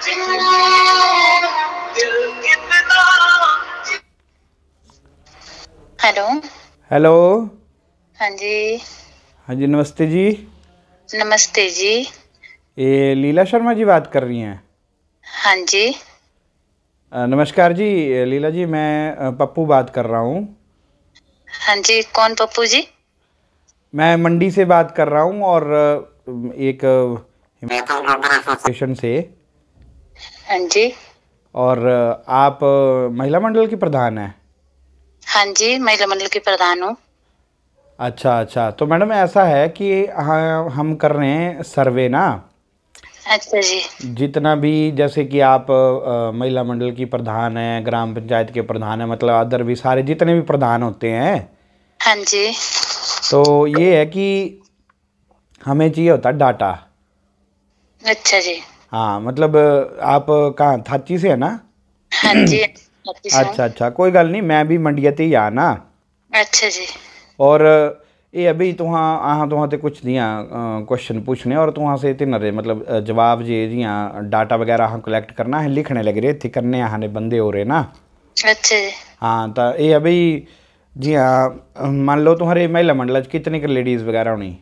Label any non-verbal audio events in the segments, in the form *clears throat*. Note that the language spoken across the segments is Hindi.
हेलो हेलो हाँ जी हाँ जी नमस्ते जी नमस्ते जी ये लीला शर्मा जी बात कर रही हैं हाँ जी नमस्कार जी लीला जी मैं पप्पू बात कर रहा हूँ हाँ जी कौन पप्पू जी मैं मंडी से बात कर रहा हूँ और एक तो स्टेशन से हाँ जी और आप महिला मंडल की प्रधान है हाँ जी महिला मंडल की प्रधान हूँ अच्छा अच्छा तो मैडम ऐसा है कि हाँ, हम कर रहे हैं सर्वे ना अच्छा जी जितना भी जैसे कि आप महिला मंडल की प्रधान है ग्राम पंचायत के प्रधान है मतलब अदर भी सारे जितने भी प्रधान होते हैं हाँ जी तो ये है कि हमें चाहिए होता डाटा अच्छा जी हाँ मतलब आप कहाँ थाची से है ना हाँ जी अच्छा अच्छा कोई गल नहीं मैं भी ਮੰਡੀਆ ਤੇ ਹੀ ਆ ਨਾ ਅੱਛਾ ਜੀ ਔਰ ਇਹ ਅਭੀ ਤੁਹਾਂ ਆਹਾਂ ਤੁਹਾਂ ਤੇ ਕੁਛ ਦੀਆਂ ਕੁਐਸਚਨ ਪੁੱਛਨੇ ਔਰ ਤੁਹਾਂ ਸੇ ਤੇ ਨਰੇ ਮਤਲਬ ਜਵਾਬ ਜੇ ਜੀਆਂ ਡਾਟਾ ਵਗੈਰਾ ਹਾਂ ਕਲੈਕਟ ਕਰਨਾ ਹੈ ਲਿਖਣੇ ਲੱਗ ਰਹੇ ਥੇ ਕਰਨੇ ਆਹਾਂ ਨੇ ਬੰਦੇ ਹੋ ਰਹੇ ਨਾ ਅੱਛਾ ਜੀ ਹਾਂ ਤਾਂ ਇਹ ਅਭੀ ਜੀ ਹਾਂ ਮੰਨ ਲਓ ਤੁਹਾਰੇ ਮਹਿਲਾ ਮੰਡਲ ਚ ਕਿਤਨੇ ਕ ਲੇਡੀਜ਼ ਵਗੈਰਾ ਹੋਣੀ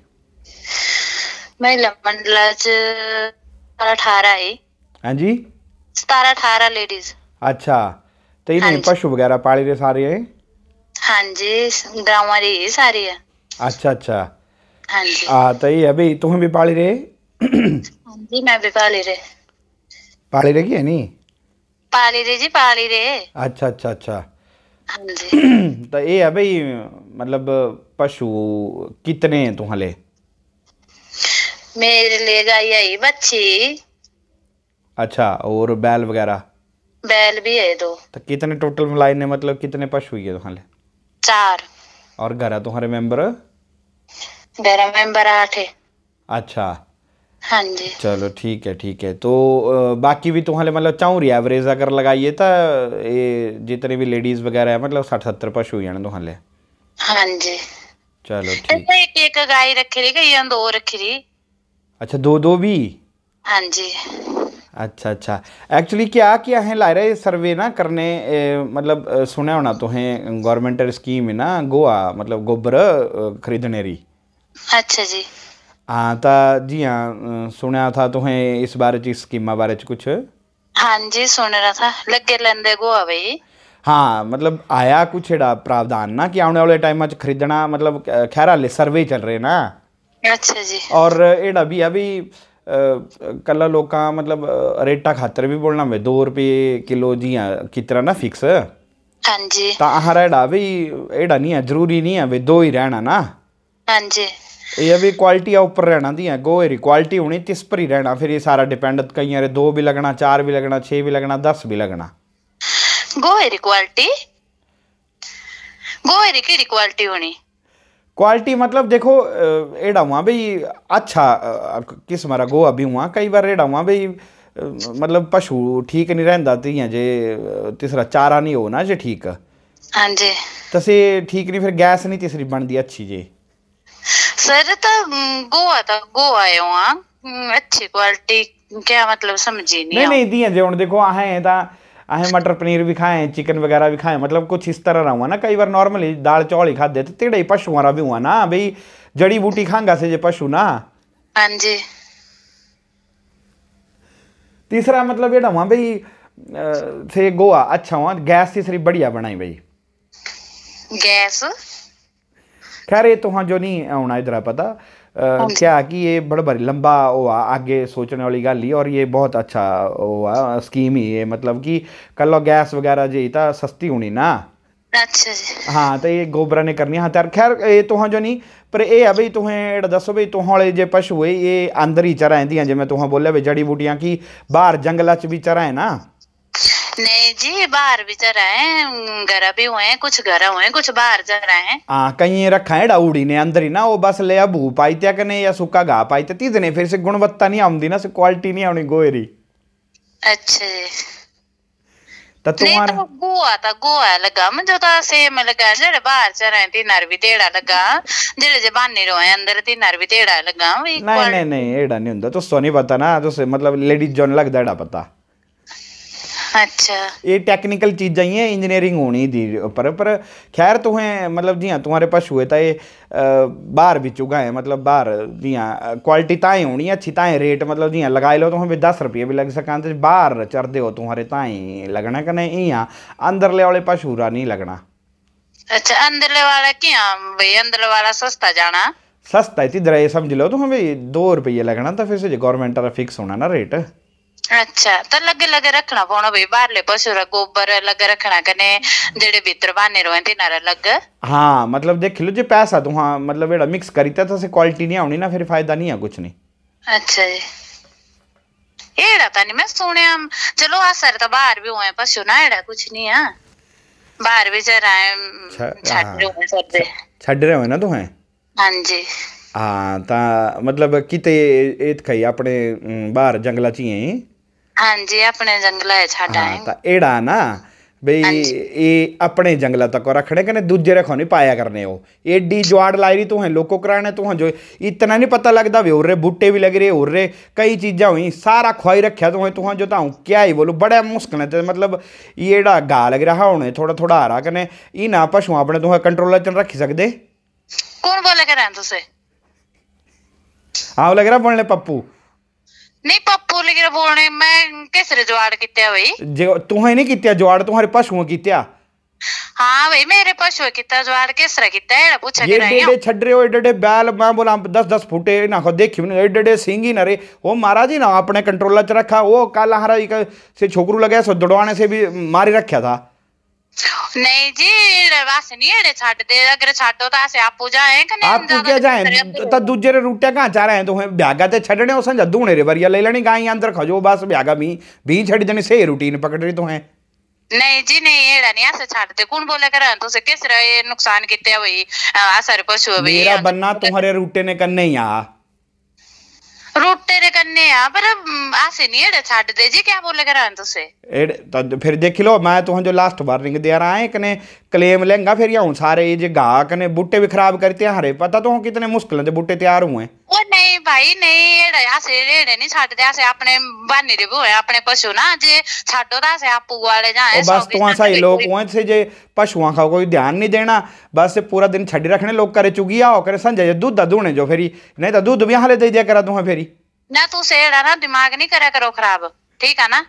ਮਹਿਲਾ ਮੰਡਲ ਚ हाँ जी लेडीज अच्छा तो हाँ पशु वगैरह पाले रहे सारे हैं हाँ जी है अच्छा अच्छा जी तो ये अभी भी पाली रहे जी मैं भी पाली रहे पाली की है पाली जी पाली अच्छा अच्छा अच्छा जी *clears throat* तो ये मतलब पशु कितने हैं तुम्हारे मेरे लिए गाय आई बच्ची अच्छा और बैल वगैरह बैल भी है दो तो कितने टोटल मिलाए ने मतलब कितने पशु हुई है तुम्हारे चार और घर है तुम्हारे मेंबर मेरा मेंबर आठ है अच्छा हाँ जी चलो ठीक है ठीक है तो बाकी भी तुम्हारे मतलब चाहूरी एवरेज अगर लगाइए तो ये जितने भी लेडीज वगैरह है मतलब साठ सत्तर पशु हुई तुम्हारे हाँ जी चलो अच्छा, ठीक है एक एक गाय रखी रही दो रखी रही अच्छा दो दो भी हाँ जी अच्छा अच्छा एक्चुअली क्या किया है ला रहे सर्वे ना करने ए, मतलब सुने होना तो है गवर्नमेंट स्कीम है ना गोवा मतलब गोबर खरीदने री अच्छा जी हाँ तो जी हाँ सुने था तो है इस बारे च स्कीम बारे च कुछ हाँ जी सुन रहा था लगे लेंदे गोवा भाई हाँ मतलब आया कुछ प्रावधान ना कि आने वाले टाइम खरीदना मतलब खैर हाले सर्वे चल रहे ना ਅੱਛਾ ਜੀ ਔਰ ਇਹੜਾ ਵੀ ਆ ਵੀ ਕੱਲਾ ਲੋਕਾਂ ਮਤਲਬ ਰੇਟਾ ਖਾਤਰ ਵੀ ਬੋਲਣਾ ਮੈਂ 2 ਰੁਪਏ ਕਿਲੋ ਜੀ ਕਿਤਰਾ ਨਾ ਫਿਕਸ ਹਾਂਜੀ ਤਾਂ ਆਹ ਰੇੜਾ ਵੀ ਇਹੜਾ ਨਹੀਂ ਹੈ ਜ਼ਰੂਰੀ ਨਹੀਂ ਹੈ ਵੀ ਦੋ ਹੀ ਰਹਿਣਾ ਨਾ ਹਾਂਜੀ ਇਹ ਵੀ ਕੁਆਲਿਟੀ ਆ ਉੱਪਰ ਰਹਿਣਾ ਦੀ ਹੈ ਗੋਏ ਦੀ ਕੁਆਲਿਟੀ ਹੋਣੀ ਤਿਸ ਪਰ ਹੀ ਰਹਿਣਾ ਫਿਰ ਇਹ ਸਾਰਾ ਡਿਪੈਂਡ ਕਈਆਂ ਰੇ 2 ਵੀ ਲੱਗਣਾ 4 ਵੀ ਲੱਗਣਾ 6 ਵੀ ਲੱਗਣਾ 10 ਵੀ ਲੱਗਣਾ ਗੋਏ ਦੀ ਕੁਆਲਿਟੀ ਗੋਏ ਦੀ ਕਿਹੜੀ ਕੁਆਲਿਟੀ ਹੋਣੀ क्वालिटी मतलब देखो एड़ा हुआ भाई अच्छा किस्म रा गोहा भी हुआ कई बार एड़ा हुआ भाई मतलब पशु ठीक नहीं रहता धियां तो जे तीसरा चारा नहीं हो ना जे ठीक हाँ जी तसे तो ठीक नहीं फिर गैस नहीं तीसरी बनती अच्छी जी सर तो गोवा तो गोवा आयो हां अच्छी क्वालिटी क्या मतलब समझी नहीं नहीं नहीं दिया जे हुन देखो आहे ता अहें मटर पनीर भी खाएं चिकन वगैरह भी खाएं मतलब कुछ इस तरह हुआ ना कई बार नॉर्मली दाल चौल ही खाते थे तो तेड़े पशु वाला भी हुआ ना भाई जड़ी बूटी खांगा से जे पशु ना हाँ जी तीसरा मतलब ये हुआ हाँ भाई से गोवा अच्छा हुआ गैस तीसरी बढ़िया बनाई भाई गैस खैर ये तो हाँ जो नहीं होना इधर पता ਕਿ ਇਹ कि ये ਲੰਬਾ ਉਹ ਆ ਅੱਗੇ ਸੋਚਣ ਵਾਲੀ ਗੱਲ ਹੀ ਔਰ ਇਹ ਬਹੁਤ ਅੱਛਾ ਉਹ ਆ ਸਕੀਮ ਹੀ ਇਹ ਮਤਲਬ ਕਿ ਕੱਲੋ ਗੈਸ ਵਗੈਰਾ ਜੇ ਤਾਂ ਸਸਤੀ ਹੋਣੀ ਨਾ ਅੱਛਾ ਜੀ ਹਾਂ ਤੇ ਇਹ ਗੋਬਰਾ ਨੇ ਕਰਨੀ ਹਾਂ ਤਾਂ ਖੈਰ ਇਹ ਤੋਹਾਂ ਜੋ ਨਹੀਂ ਪਰ ਇਹ ਆ ਬਈ ਤੋਹਾਂ ਇਹ ਦੱਸੋ ਬਈ ਤੋਹਾਂ ਵਾਲੇ ਜੇ ਪਸ਼ੂ ਹੈ ਇਹ ਅੰਦਰ ਹੀ ਚਰਾਂਦੀਆਂ ਜਿਵੇਂ ਤੋਹਾਂ ਬੋਲਿਆ ਵੀ ਜੜੀ ਬੂਟੀਆਂ ਕੀ ਬਾਹਰ ਜੰਗਲਾਂ 'ਚ ਵੀ ਚਰਾਂ ਹੈ ਨਾ नहीं जी बाहर भी जरा है घर भी हुए हैं कुछ घर हुए हैं कुछ बाहर रहे हैं हाँ कहीं रखा है डाउडी ने अंदर ही ना वो बस ले अब भू पाई त्या कने या सुखा घा पाई तीज ने फिर से गुणवत्ता नहीं आउंदी ना से क्वालिटी नहीं आनी गोयरी अच्छा तो तुम्हारा तो गोआ था गोआ लगा तो सेम लगा बाहर रहे थे लगा अंदर थे नहीं नहीं नहीं एड़ा नहीं तो सोनी पता ना तो मतलब लेडीज जोन पता अच्छा ये टेक्निकल चीज चाहिए इंजीनियरिंग होनी दी पर पर खैर तुम्हें मतलब जी तुम्हारे पास हुए था ये बाहर भी चुका है मतलब बाहर जी क्वालिटी ताएँ होनी अच्छी ताएँ रेट मतलब जी हाँ लो तुम्हें भी दस रुपये भी लग सका तो बाहर चढ़ते हो तुम्हारे ताएँ लगना कने यहाँ अंदरले वाले पास हुरा नहीं लगना अच्छा अंदरले वाला क्या भाई अंदरले वाला सस्ता जाना सस्ता है इधर ये समझ लो तो हमें दो रुपये लगना तो फिर से गवर्नमेंट का फिक्स होना ना रेट अच्छा तो लगे लगे रखना पौना पशु गोबर रखना कने जेड़े हाँ, मतलब देख लो जे पैसा मतलब एड़ा मिक्स क्वालिटी नहीं ना फिर फायदा नहीं है कुछ नहीं अच्छा जी एड़ा मैं सुने हम चलो असर तो बाहर भी पशु ना एड़ा कुछ नहीं है बाहर भी छड़ हाँ। रहे हो ना हां जी हाँ, ता मतलब किते एत अपने बाहर जंगला चाहिए हाँ जी अपने जंगला है छाटा हाँ, है एड़ा ना भई ये अपने जंगला तक रखने कने दूजे रखो नहीं पाया करने हो एडी जवाड़ लाई रही तू है लोको कराने तू है जो इतना नहीं पता लगता भी और रे बूटे भी लग रहे और रे कई चीज़ा हुई सारा खुआई रखा तू है तू जो ताऊ क्या ही बोलूँ बड़े मुश्किल है मतलब ये एडा गा लग रहा होने थोड़ा थोड़ा आ रहा कने ई ना पशु अपने तू कंट्रोल चन रखी सकते कौन बोले कर रहे हैं तुसे हाँ लग रहा बोलने पप्पू ਨਹੀਂ ਪੱਪੂ ਲਈ ਰਬੋਣੇ ਮੈਂ ਕਿਸਰੇ ਜਵਾੜ ਕੀਤਾ ਬਈ ਜੇ ਤੂੰ ਹੈ ਨਹੀਂ ਕੀਤਾ ਜਵਾੜ ਤੁਹਾਰੇ ਪਸ਼ੂਆਂ ਕੀਤਾ हाँ भाई मेरे पशु कितना ज्वार किस तरह कितना है पूछा ये डेडे छड़ रहे हो एडे बैल मैं बोला दस दस फुटे ना खो देखी मैंने एडे सिंह ना रे वो महाराज ही ना अपने कंट्रोलर च रखा वो काला हरा से छोकरू लगे सो दौड़ाने से भी मारी रखा था नहीं जी वैसे नहीं एड़े छाड़ दे अगर छाड़ो तो ऐसे आप पूजा कने आप पूजा जाए तो दूसरे तो रूटे कहां जा रहे हैं तो ब्यागा ते छड़ने ओसन जद्दू ने रे वरिया ले लेनी गाय अंदर खजो बस ब्यागा भी भी छड़ जने से रूटीन पकड़ रही तो हैं नहीं जी नहीं एड़ा नहीं ऐसे छाड़ते कौन बोले कर तो से किस रहे नुकसान किते हुई असर पशु हुई मेरा बनना तुम्हारे रूटे ने कर नहीं आ रूटे ਦਿੰਨੇ ਆ ਪਰ ਆਸੇ ਨਹੀਂ ਇਹੜੇ ਛੱਡ ਦੇ ਜੀ ਕਿਆ ਬੋਲੇ ਕਰਾਂ ਤੁਸੀਂ ਇਹ ਤਾਂ ਫਿਰ ਦੇਖ ਲਓ ਮੈਂ ਤੁਹਾਨੂੰ ਜੋ ਲਾਸਟ ਵਾਰਨਿੰਗ ਦੇ रहा है कने ਕਲੇਮ ਲੈਂਗਾ ਫਿਰ यहाँ ਸਾਰੇ ये गाहक ने बूटे भी खराब करते हैं हरे पता तो कितने मुश्किल से बूटे तैयार हुए ਉਹ ਨਹੀਂ ਭਾਈ ਨਹੀਂ ਇਹੜਾ ਆਸੇ ਰੇੜੇ ਨਹੀਂ ਛੱਡਦੇ ਆਸੇ ਆਪਣੇ ਬਾਨੀ ਦੇ ਭੋਏ ਆਪਣੇ ਪਸ਼ੂ ਨਾ ਜੇ ਛੱਡੋ ਤਾਂ ਆਸੇ ਆਪੂ ਵਾਲੇ ਜਾਏ ਉਹ ਬਸ ਤੋਂ ਸਹੀ ਲੋਕ ਹੋਏ ਸੇ ਜੇ ਪਸ਼ੂਆਂ ਖਾ ਕੋਈ ਧਿਆਨ ਨਹੀਂ ਦੇਣਾ ਬਸ ਪੂਰਾ ਦਿਨ ਛੱਡੀ ਰੱਖਣੇ ਲੋਕ ਕਰੇ ਚੁਗੀਆ ਹੋ ਕਰੇ ਸੰਜੇ ਦੁੱਧ ਦਾ ਦੂਣੇ ਜੋ ਫੇਰੀ ਨਹੀਂ ਤਾਂ ਦੁੱਧ ਵੀ ਹਲੇ ਦੇ ਦਿਆ ਕਰਾ ਦੂੰ ਫੇਰੀ ना तू से ना दिमाग नहीं करा करो खराब ठीक है ना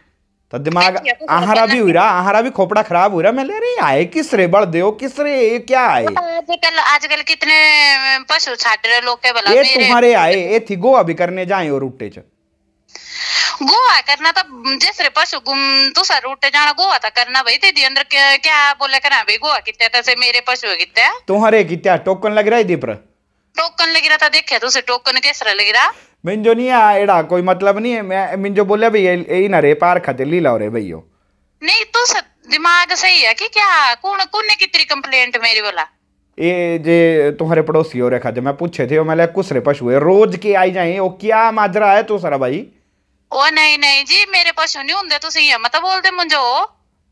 तो दिमाग तो आहारा भी हुई आहारा भी खोपड़ा खराब हुई मैं ले रही आए किस रे बड़ देव किस रे ये क्या आए आजकल आजकल कितने पशु छाट रहे लोग के भला ये तुम्हारे तो आए ये थी गोवा भी करने जाए और उठे छ गोवा करना तो जिस रे पशु गुम तू सर पे जाना गोवा तो करना भाई तेरी अंदर क्या बोले करा भाई गोवा कितने तसे तो मेरे पशु कितने तुम्हारे कितने टोकन लग रहा है दीप टोकन लग रहा था देखे तुझसे टोकन कैसा लग रहा मुंहिंजो नी आहे अहिड़ा कोई मतलब नहीं है मैं नी जो बोले भई ई न रे पार खाते लीला रे भैया नहीं तो सब दिमाग सही है कि क्या कौन कौन ने कितनी कंप्लेंट मेरी बोला ये जे तुम्हारे पड़ोसी हो रखा थे मैं पूछे थे मैं कुछ रे पशु है रोज के आई जाए वो क्या माजरा है तू सारा भाई ओ नहीं नहीं जी मेरे पशु नहीं होंगे तो सही है मतलब बोलते मुंजो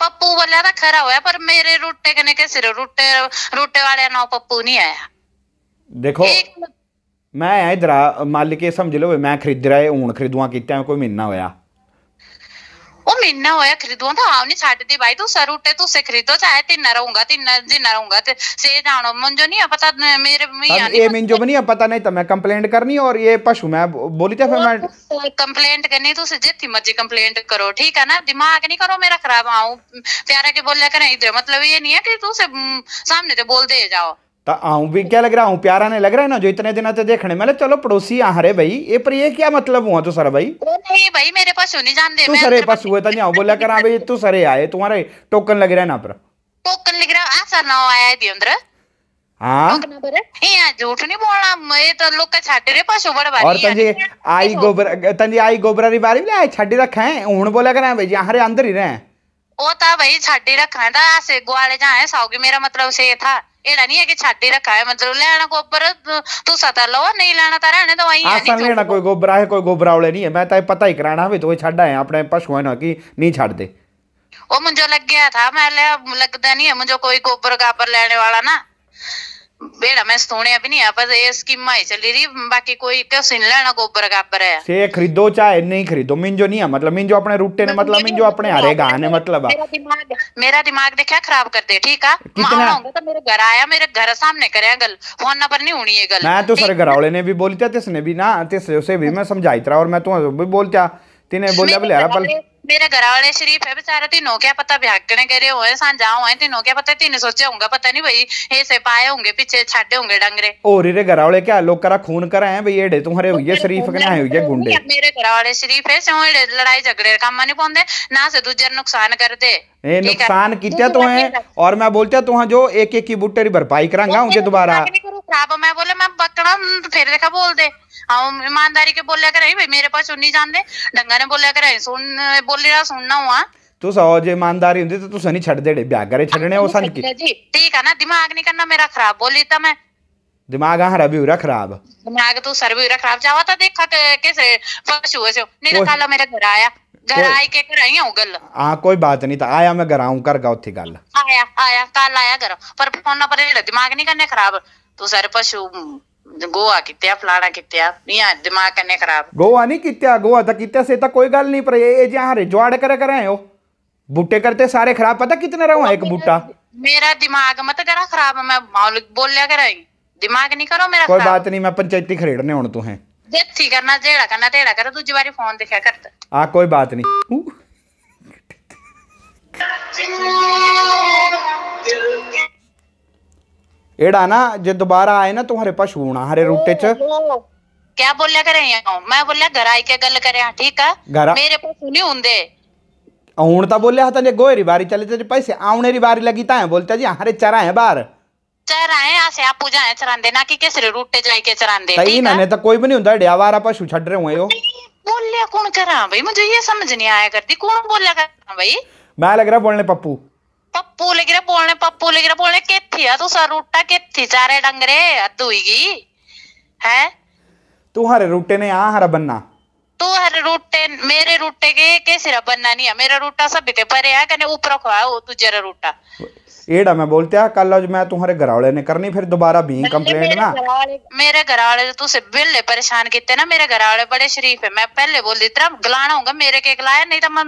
ਪੱਪੂ ਵਾਲਿਆਂ ਦਾ ਖਰਾ ਹੋਇਆ ਪਰ ਮੇਰੇ ਰੂਟੇ ਕਨੇ ਕੇ ਸਿਰ ਰੂਟੇ ਰੂਟੇ ਵਾਲਿਆਂ ਨਾਲ ਪੱਪੂ ਨਹੀਂ ਆਇਆ ਦੇਖੋ ਮੈਂ ਇਧਰ ਮਾਲ ਕੇ ਸਮਝ ਲਓ ਮੈਂ ਖਰੀਦ ਰਿਹਾ ਇਹ ਖਰੀਦੂਆਂ ਕੀਤਾ ਕੋਈ ਮਹੀਨਾ ਹੋਇਆ ਉਹ ਮੈਨ ਨਾ ਹੋਇਆ ਖਰੀਦੂਆਂ ਤਾਂ ਆਉ ਨਹੀਂ ਛੱਡਦੀ ਬਾਈ ਤੂੰ ਸਰ ਉੱਤੇ ਤੂੰ ਸੇ ਖਰੀਦੋ ਚਾਹੇ ਤਿੰਨ ਰਹੂੰਗਾ ਤਿੰਨ ਦਿਨ ਰਹੂੰਗਾ ਤੇ ਸੇ ਜਾਣੋ ਮੰਜੋ ਨਹੀਂ ਪਤਾ ਮੇਰੇ ਮੀ ਆ ਇਹ ਮੈਨੂੰ ਜੋ ਨਹੀਂ ਪਤਾ ਨਹੀਂ ਤਾਂ ਮੈਂ ਕੰਪਲੇਂਟ ਕਰਨੀ और ये पशु मैं बोली था फिर मैं कंप्लेंट करनी तो जितनी मर्जी कंप्लेंट करो ठीक है ना दिमाग नहीं करो मेरा खराब आऊं प्यारा के बोलिया करें इधर मतलब ये नहीं है कि तू सामने से बोल दे जाओ तो आऊँ भी क्या लग रहा हूँ प्यारा ने लग रहा है ना जो इतने दिनों से देखने मैंने चलो पड़ोसी आ रहे भाई ये पर ये क्या मतलब हुआ तो सर भाई तू सरे पास हुए था तो नहीं बोला करा भाई तू सरे आए तुम्हारे टोकन लग रहा है ना पर टोकन लग रहा है सर ना आया है हाँ झूठ नहीं बोलना तो लोग का छाटे रे पशु बड़ और तंजी आई तंजी आई गोबरा री बारी छाटी रखा है बोला कर भाई यहाँ रे अंदर ही रहे ओ ता भाई छाटी रखा है ता ऐसे ग्वाले जाए साउगी मेरा मतलब से था ਇਹੜਾ ਨਹੀਂ ਹੈ ਕਿ ਛੱਡ ਰੱਖਾ ਹੈ ਮਤਲਬ ਲੈਣਾ ਗੋਬਰ ਤੂੰ ਸਤਾ ਲਓ ਨਹੀਂ ਲੈਣਾ ਤਾਂ ਰਹਿਣੇ ਤਾਂ ਆਈ ਹੈ ਨਹੀਂ ਲੈਣਾ ਕੋਈ ਗੋਬਰਾ ਹੈ ਕੋਈ ਗੋਬਰਾ ਵਾਲੇ ਨਹੀਂ ਹੈ ਮੈਂ ਤਾਂ ਇਹ ਪਤਾ ਹੀ ਕਰਾਣਾ ਵੀ ਤੂੰ ਛੱਡ ਆਏ ਆਪਣੇ ਪਸ਼ੂਆਂ ਨਾਲ ਕਿ ਨਹੀਂ ਛੱਡਦੇ ਉਹ ਮੰਜੋ ਲੱਗਿਆ ਥਾ ਮੈਂ ਲੈ ਲੱਗਦਾ ਨਹੀਂ ਹੈ ਮੁੰਜੋ ਕੋਈ ਗੋਬਰ ਗਾਬਰ ਲੈਣ ਵਾਲਾ ਨਾ बेड़ा मैं सुने अभी नहीं पर ये स्कीम में चली रही बाकी कोई कस इन लेना गोबर गाबर है से खरीदो चाहे नहीं खरीदो मिंजो नहीं है मतलब मिंजो अपने रूटे ने मतलब मिंजो अपने हारेगा ने मतलब मेरा दिमाग मेरा दिमाग ने क्या खराब कर दे ठीक है कितना होगा तो मेरे घर आया मेरे घर सामने करे गल फोन नंबर नहीं होनी है गल मैं तो सर घर वाले ने भी बोलता तिसने भी ना तिस उसे भी मैं समझाई तरह और मैं तो भी बोलता तिने बोलिया बोले हरा पल मेरा घरवाले शरीफ है बेचारा तीनों क्या पता भ्यागने गए होए सांझा होए तीनों क्या पता तीन सोचे होंगे पता नहीं भाई ये से पाए होंगे पीछे छाटे होंगे डंगरे और रे घरवाले क्या लोग करा खून करा है भई एडे तुम्हारे हुई शरीफ के ना हुई गुंडे मेरे घरवाले शरीफ है से होए लड़ाई झगड़े काम माने पोंदे ना से दूजे नुकसान कर दे ए नुकसान कित्या तो है और मैं बोलता तुहां जो एक एक की बुट्टेरी भरपाई करांगा उनके दोबारा खराब मैं बोला मैं बकड़ा हम्म, फिर देखा बोल दे ईमानदारी के बोलिया करे मेरे पास सुनी जान दे डंगा ने बोलिया करे सुन बोलिया सुनना हुआ ਤੂੰ ਸੌ ਜੇ ਇਮਾਨਦਾਰੀ ਹੁੰਦੀ ਤਾਂ ਤੂੰ ਸਨੀ ਛੱਡ ਦੇੜੇ ਵਿਆਹ ਛੱਡਣੇ ਉਹ ਸਨ ਕੀ ਜੀ ਠੀਕ ਆ ਨਾ ਦਿਮਾਗ ਨਹੀਂ ਕਰਨਾ ਮੇਰਾ ਖਰਾਬ ਬੋਲੀ ਤਾਂ ਮੈਂ दिमाग हरा तो भी हुरा खराब दिमाग तो सर भी हुरा खराब जावा था तो देखा के से पशु है नहीं तो काला मेरे घर आया घर आई के घर आई हूं गल हां कोई बात नहीं था आया मैं घर आऊं कर गा उठी गल आया आया कल आया घर पर फोन पर दिमाग नहीं करने खराब तू सारे पशु गोवा ಕಿತ್ತ್ಯಾ ಫ್ಲಾಡಾ ಕಿತ್ತ್ಯಾ ಇಯಾ ದಿಮಾಗ್ ಕನ್ನೆ ಖರಾಬ್ ಗೋವಾ ನೀ ಕಿತ್ತ್ಯಾ ಗೋವಾ ತ ಕಿत्या से ता कोई गल नहीं पर ये जे हारे जुआड़ करे करे हो बूटे करते सारे खराब पता कितने रहो एक बूटा मेरा दिमाग मत करा खराब मैं मालिक बोल लिया करे दिमाग नहीं करो मेरा कोई बात नहीं मैं पंचायती खरीदने हूं तू है जेथी करना जेड़ा करना तेड़ा करे दूजी बारी फोन देखा करता आ कोई बात नहीं दिल एड़ा ना जो दोबारा आए ना तुम्हारे पास होना हरे रूटे च क्या बोलिया करे मैं बोलिया घर आई के गल करे हाँ, ठीक है घर मेरे पास नहीं हुंदे हूं तो बोलिया बारी चले तेरे पैसे बारी लगी बोलता जी हरे चरा हाँ, है बार कोई भी नहीं पशु आया पप्पू पप्पू लेकर बोलने पप्पू लेकर बोलने थी है तू सरूटा थी चारे डंगरे अद्दू है तू हरे रूटे ने यहाँ हरा बनना तू हर रूटे मेरे रूटे के के सिरा बनना नहीं है मेरा रूटा सब के परे है कने ऊपर खो है वो रूटा एड़ा मैं बोलते हैं कल आज मैं तुम्हारे घरवाले ने करनी फिर दोबारा भी कंप्लेंट तो ना मेरे घरवाले तो तुझे बिल्ले परेशान किते ना मेरे घरवाले बड़े शरीफ है मैं पहले बोल दी तेरा गलाना होगा मेरे के गलाया नहीं तो मैं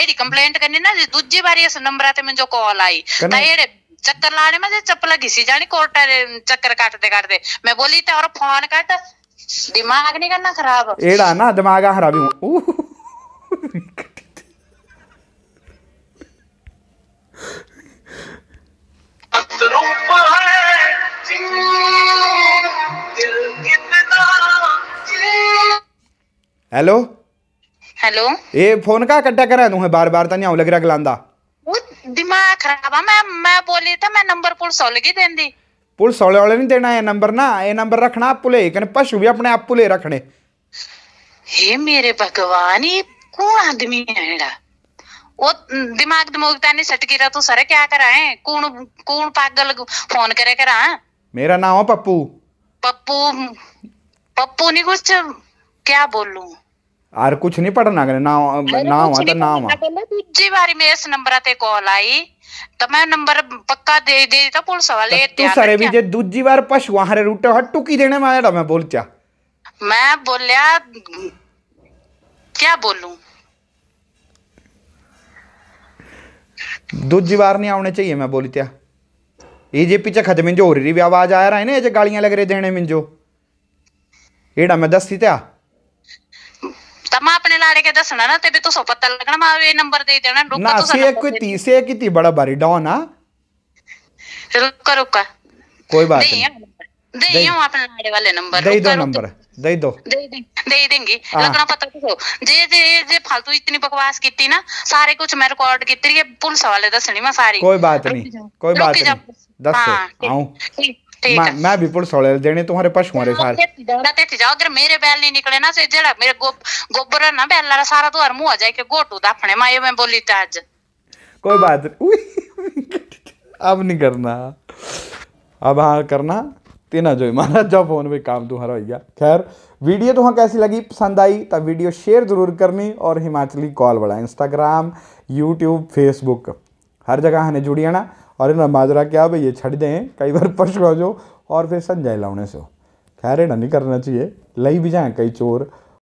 एड़ी कंप्लेंट करनी ना दूजी बारी इस नंबर ते मुझे कॉल आई तो एड़े चक्कर लाने में चप्पल घिसी जानी कोर्ट चक्कर काटते काटते मैं बोली तो और फोन काट दिमाग नहीं करना खराब एड़ा ना दिमाग खराब हूँ हेलो हेलो ये फोन का कट्टा करा तू बार बार तो नहीं लग रहा गलांदा दिमाग खराब है मैं मैं बोली तो मैं नंबर पुलिस लगी देंदी पुलिस हौले हौले नहीं देना ये नंबर ना ये नंबर रखना आप पुले कने पशु भी अपने आप पुले रखने हे मेरे भगवान ये कौन आदमी है एड़ा वो दिमाग दिमाग ताने तो सटकी रहा तू सारे क्या करा है कौन कौन पागल फोन करे करा मेरा नाम है पप्पू पप्पू पप्पू नहीं कुछ क्या बोलूं आर कुछ नहीं पढ़ना करे ना ना हुआ तो ना हुआ दूसरी बारी मेरे इस नंबर ते कॉल आई तो मैं नंबर पक्का दे दे ता पुलिस वाले तो तू सरे भी जे दूसरी बार पशु हरे रूटे हट्टू की देने मारा मैं बोल चा मैं बोलिया क्या बोलूं दूसरी बार नहीं आने चाहिए मैं बोली त्या ये जे पीछे खत मिंजो हो रही आवाज आ रहा है ना ये गालियां लग रही देने मिंजो एड़ा मैं दस थी त्या फालतू इतनी बकवास की ना सारे कुछ मैं रिकॉर्ड की पुलिस वाले दसनी मैं सारी कोई बात नहीं कोई बात नहीं मैं मैं पुलिस वाले देने तुम्हारे पास हमारे हाँ, साथ दड़ा ते जाओ उधर मेरे बैल नहीं निकले ना से तो जड़ा मेरे गो, गोबर ना बैल ला सारा तो और मुंह आ जाए के गोटू दाफने माए में बोली था आज कोई बात अब नहीं करना अब हाँ करना तीना जो माना जब फोन पे काम तुम्हारा तो हो गया खैर वीडियो तुम्हें कैसी लगी पसंद आई तो वीडियो शेयर ज़रूर करनी और हिमाचली कॉल वाला इंस्टाग्राम यूट्यूब फेसबुक हर जगह हमें जुड़ी आना अरे इन माजरा क्या भाई ये छड़ दें कई बार पर्स जो और फिर संजय लाने से खैर नहीं करना चाहिए लई भी जाएँ कई चोर